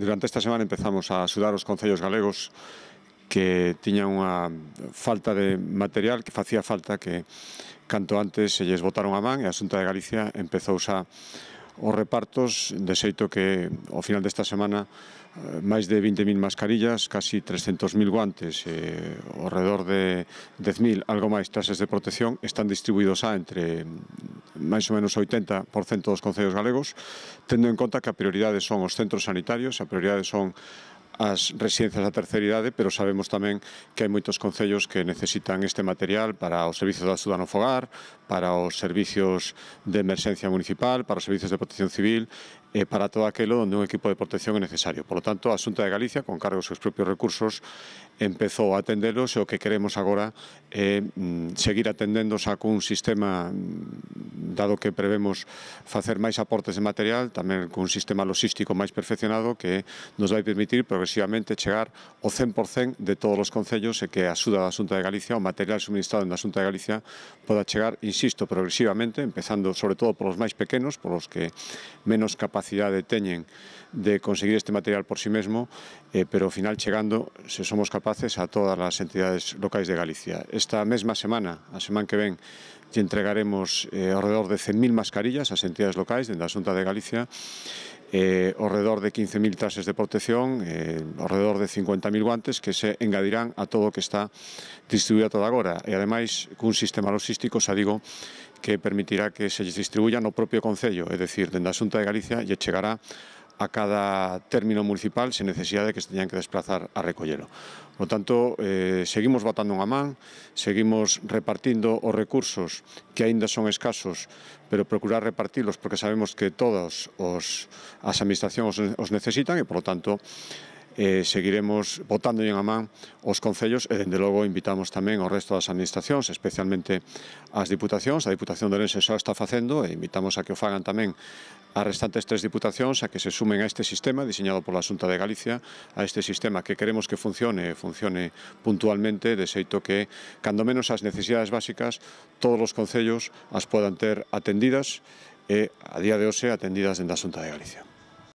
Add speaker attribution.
Speaker 1: durante esta semana empezamos a axudar os concellos galegos que tiñan unha falta de material que facía falta que canto antes se lles botaron a man e a Xunta de Galicia empezou xa os repartos, de xeito que ao final desta semana eh, máis de 20.000 mascarillas, casi 300.000 guantes e ao redor de 10.000 algo máis trases de protección están distribuídos xa entre máis ou menos 80% dos concellos galegos, tendo en conta que a prioridade son os centros sanitarios, a prioridade son as residencias da terceira idade, pero sabemos tamén que hai moitos concellos que necesitan este material para os servizos da Sudano no Fogar, para os servicios de emerxencia municipal, para os servicios de protección civil, e para todo aquilo onde un equipo de protección é necesario. Por lo tanto, a Xunta de Galicia, con cargo aos seus propios recursos, empezou a atendelos e o que queremos agora é mm, seguir atendéndose a cun sistema mm, dado que prevemos facer máis aportes de material, tamén cun sistema logístico máis perfeccionado que nos vai permitir progresivamente chegar ao 100% de todos os concellos e que a axuda da Xunta de Galicia, o material suministrado na Xunta de Galicia, poda chegar, insisto, progresivamente, empezando sobre todo polos máis pequenos, polos que menos capacidade teñen de conseguir este material por sí mesmo, eh, pero ao final chegando, se somos capaces, a todas as entidades locais de Galicia. Esta mesma semana, a semana que ven, e entregaremos eh, alrededor de 100.000 mascarillas ás entidades locais dentro da Xunta de Galicia eh, alrededor de 15.000 trases de protección, eh, alrededor de 50.000 guantes que se engadirán a todo o que está distribuído toda agora. E ademais, cun sistema logístico, xa digo, que permitirá que se distribuya no propio Concello, é dicir, dende a Xunta de Galicia lle chegará a cada término municipal sen necesidade de que se teñan que desplazar a recollelo. Por tanto, eh, seguimos batando unha man, seguimos repartindo os recursos que aínda son escasos, pero procurar repartilos porque sabemos que todas os, as administracións os necesitan e, por lo tanto, eh, seguiremos votando en a man os concellos e, dende logo, invitamos tamén ao resto das administracións, especialmente ás diputacións. A Diputación de Orense xa está facendo e invitamos a que o fagan tamén as restantes tres diputacións a que se sumen a este sistema diseñado pola Xunta de Galicia, a este sistema que queremos que funcione, funcione puntualmente, de xeito que, cando menos as necesidades básicas, todos os concellos as podan ter atendidas e, a día de hoxe, atendidas dende a Xunta de Galicia.